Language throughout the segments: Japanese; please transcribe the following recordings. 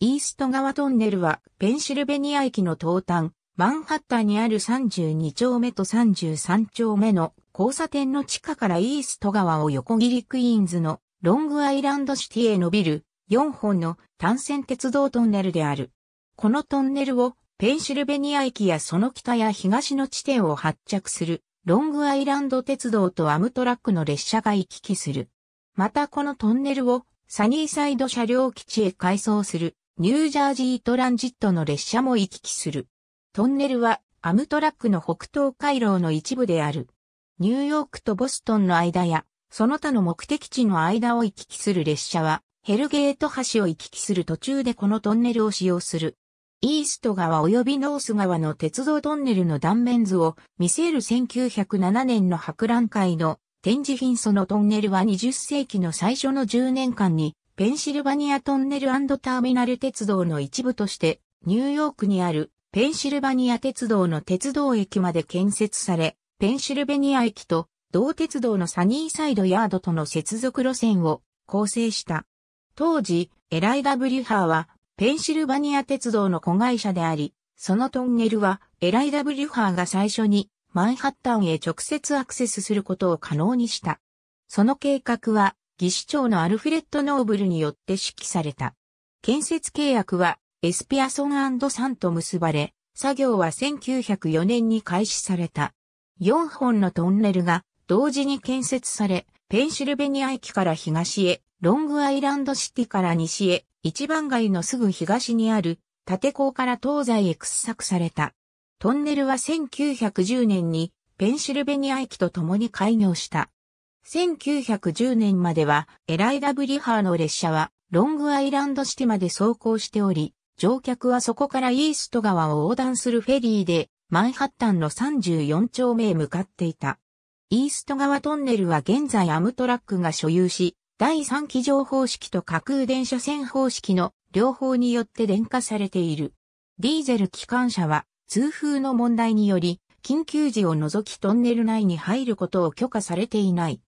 イースト川トンネルはペンシルベニア駅の東端、マンハッタにある32丁目と33丁目の交差点の地下からイースト川を横切りクイーンズのロングアイランドシティへ伸びる4本の単線鉄道トンネルである。このトンネルをペンシルベニア駅やその北や東の地点を発着するロングアイランド鉄道とアムトラックの列車が行き来する。またこのトンネルをサニーサイド車両基地へ改装するニュージャージートランジットの列車も行き来する。トンネルはアムトラックの北東回廊の一部である。ニューヨークとボストンの間や、その他の目的地の間を行き来する列車は、ヘルゲート橋を行き来する途中でこのトンネルを使用する。イースト川及びノース川の鉄道トンネルの断面図を見せる1907年の博覧会の展示品そのトンネルは20世紀の最初の10年間にペンシルバニアトンネルターミナル鉄道の一部として、ニューヨークにあるペンシルバニア鉄道の鉄道駅まで建設され、ペンシルベニア駅と同鉄道のサニーサイドヤードとの接続路線を構成した。当時、エライダ・ブリュハーは、ペンシルバニア鉄道の子会社であり、そのトンネルは、エライダ・ブリュハーが最初に、マンハッタンへ直接アクセスすることを可能にした。その計画は、技師長のアルフレッド・ノーブルによって指揮された。建設契約はエスピアソンサンと結ばれ、作業は1904年に開始された。4本のトンネルが同時に建設され、ペンシルベニア駅から東へ、ロングアイランドシティから西へ、一番街のすぐ東にある、縦港から東西へ掘削された。トンネルは1910年にペンシルベニア駅と共に開業した。1910年までは、エライダ・ブリハーの列車は、ロングアイランドシィまで走行しており、乗客はそこからイースト川を横断するフェリーで、マンハッタンの34丁目へ向かっていた。イースト川トンネルは現在アムトラックが所有し、第3機乗方式と架空電車線方式の両方によって電化されている。ディーゼル機関車は通風の問題により、緊急時を除きトンネル内に入ることを許可されていない。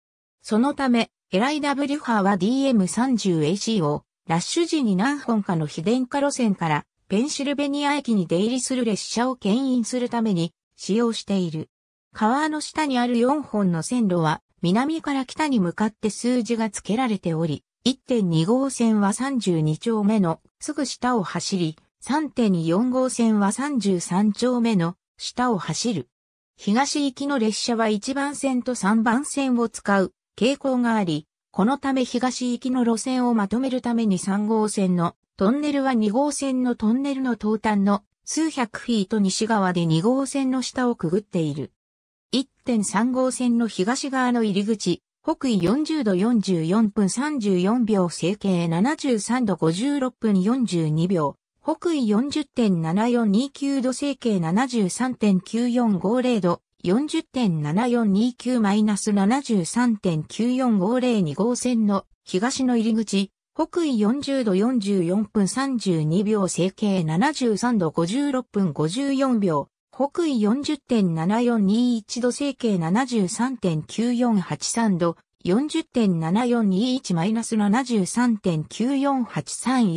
そのため、エライダ・ブァーは DM30AC をラッシュ時に何本かの非電化路線からペンシルベニア駅に出入りする列車を牽引するために使用している。川の下にある4本の線路は南から北に向かって数字が付けられており、1.2号線は32丁目のすぐ下を走り、3.4号線は33丁目の下を走る。東行きの列車は1番線と3番線を使う傾向があり、このため東行きの路線をまとめるために3号線のトンネルは2号線のトンネルの東端の数百フィート西側で2号線の下をくぐっている。1.3号線の東側の入り口、北緯40度44分34秒整形73度56分42秒、北緯40.7429度整形73.9450度4 0 7 4 2 9 7 3 9 4 5 0 2 5線の東の入り口、北緯40度44分32秒整形73度56分54秒、北緯40.7421度整形73.9483度、4 0 7 4 2 1 7 3 9 4 8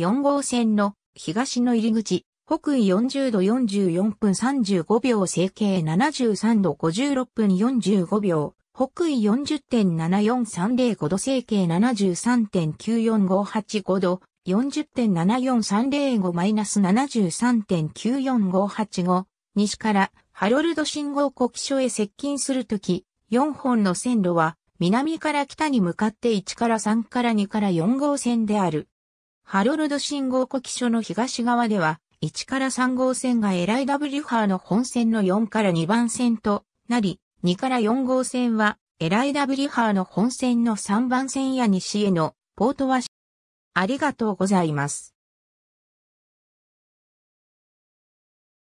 3 4号線の東の入り口、北緯40度44分35秒、整形73度56分45秒、北緯40.74305度、整形73.94585度、40.74305-73.94585、西からハロルド信号国気へ接近するとき、4本の線路は、南から北に向かって1から3から2から4号線である。ハロルド信号国気の東側では、1から3号線がエライダブリュハーの本線の4から2番線となり、2から4号線はエライダブリュハーの本線の3番線や西へのポートはありがとうございます。